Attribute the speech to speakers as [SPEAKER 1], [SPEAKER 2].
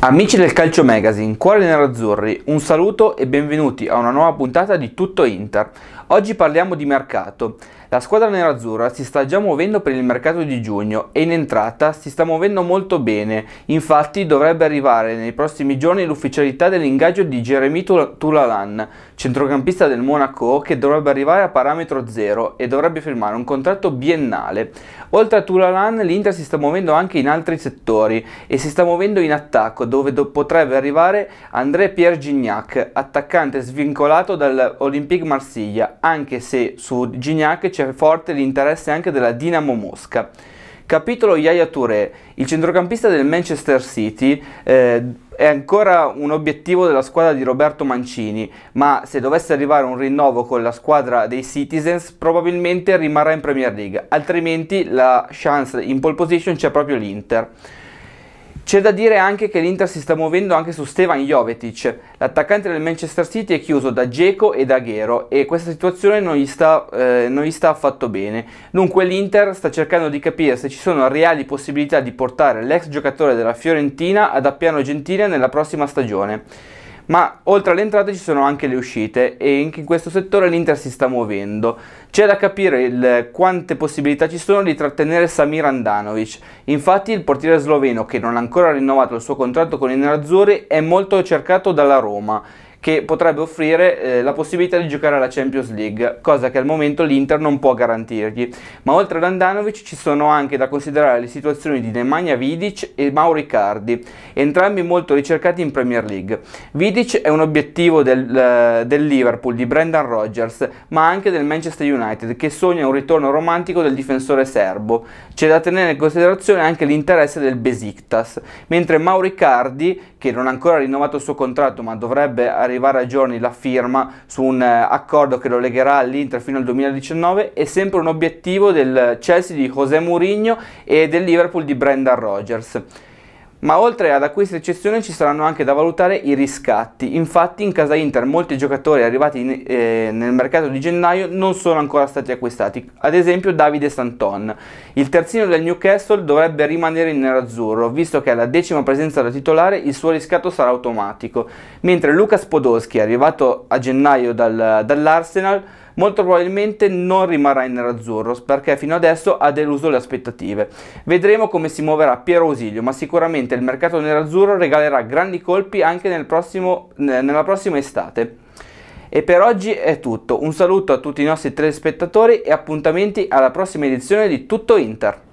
[SPEAKER 1] Amici del Calcio Magazine, cuori nerazzurri, un saluto e benvenuti a una nuova puntata di Tutto Inter. Oggi parliamo di mercato. La squadra nerazzurra si sta già muovendo per il mercato di giugno e in entrata si sta muovendo molto bene, infatti dovrebbe arrivare nei prossimi giorni l'ufficialità dell'ingaggio di Jeremy Toulalan, centrocampista del Monaco che dovrebbe arrivare a parametro zero e dovrebbe firmare un contratto biennale. Oltre a Toulalan l'Inter si sta muovendo anche in altri settori e si sta muovendo in attacco dove do potrebbe arrivare André Pierre Gignac, attaccante svincolato dall'Olympique Marsiglia, anche se su Gignac c'è forte l'interesse anche della Dinamo Mosca. Capitolo Yaya Touré, il centrocampista del Manchester City, eh, è ancora un obiettivo della squadra di Roberto Mancini, ma se dovesse arrivare un rinnovo con la squadra dei Citizens probabilmente rimarrà in Premier League, altrimenti la chance in pole position c'è proprio l'Inter. C'è da dire anche che l'Inter si sta muovendo anche su Stevan Jovetic, l'attaccante del Manchester City è chiuso da Geco e da Ghero e questa situazione non gli, sta, eh, non gli sta affatto bene, dunque l'Inter sta cercando di capire se ci sono reali possibilità di portare l'ex giocatore della Fiorentina ad Appiano Gentile nella prossima stagione ma oltre alle entrate ci sono anche le uscite e anche in questo settore l'Inter si sta muovendo. C'è da capire il, quante possibilità ci sono di trattenere Samir Andanovic, infatti il portiere sloveno che non ha ancora rinnovato il suo contratto con i nerazzurri è molto cercato dalla Roma che potrebbe offrire eh, la possibilità di giocare alla Champions League, cosa che al momento l'Inter non può garantirgli. Ma oltre ad Andanovic ci sono anche da considerare le situazioni di Nemanja Vidic e Mauro Icardi, entrambi molto ricercati in Premier League. Vidic è un obiettivo del, eh, del Liverpool di Brendan Rodgers, ma anche del Manchester United, che sogna un ritorno romantico del difensore serbo. C'è da tenere in considerazione anche l'interesse del Besiktas, mentre Mauro Icardi, che non ha ancora rinnovato il suo contratto ma dovrebbe arrivare nei vari giorni la firma su un eh, accordo che lo legherà all'Inter fino al 2019 è sempre un obiettivo del Chelsea di José Mourinho e del Liverpool di Brendan Rodgers. Ma oltre ad acquisti e cessioni ci saranno anche da valutare i riscatti, infatti in casa Inter molti giocatori arrivati in, eh, nel mercato di gennaio non sono ancora stati acquistati, ad esempio Davide Santon. Il terzino del Newcastle dovrebbe rimanere in nerazzurro, visto che alla decima presenza da titolare il suo riscatto sarà automatico, mentre Lucas Podolski, arrivato a gennaio dal, dall'Arsenal, molto probabilmente non rimarrà in nerazzurro perché fino adesso ha deluso le aspettative. Vedremo come si muoverà Piero Ausilio, ma sicuramente il mercato nerazzurro regalerà grandi colpi anche nel prossimo, nella prossima estate. E per oggi è tutto, un saluto a tutti i nostri telespettatori e appuntamenti alla prossima edizione di Tutto Inter.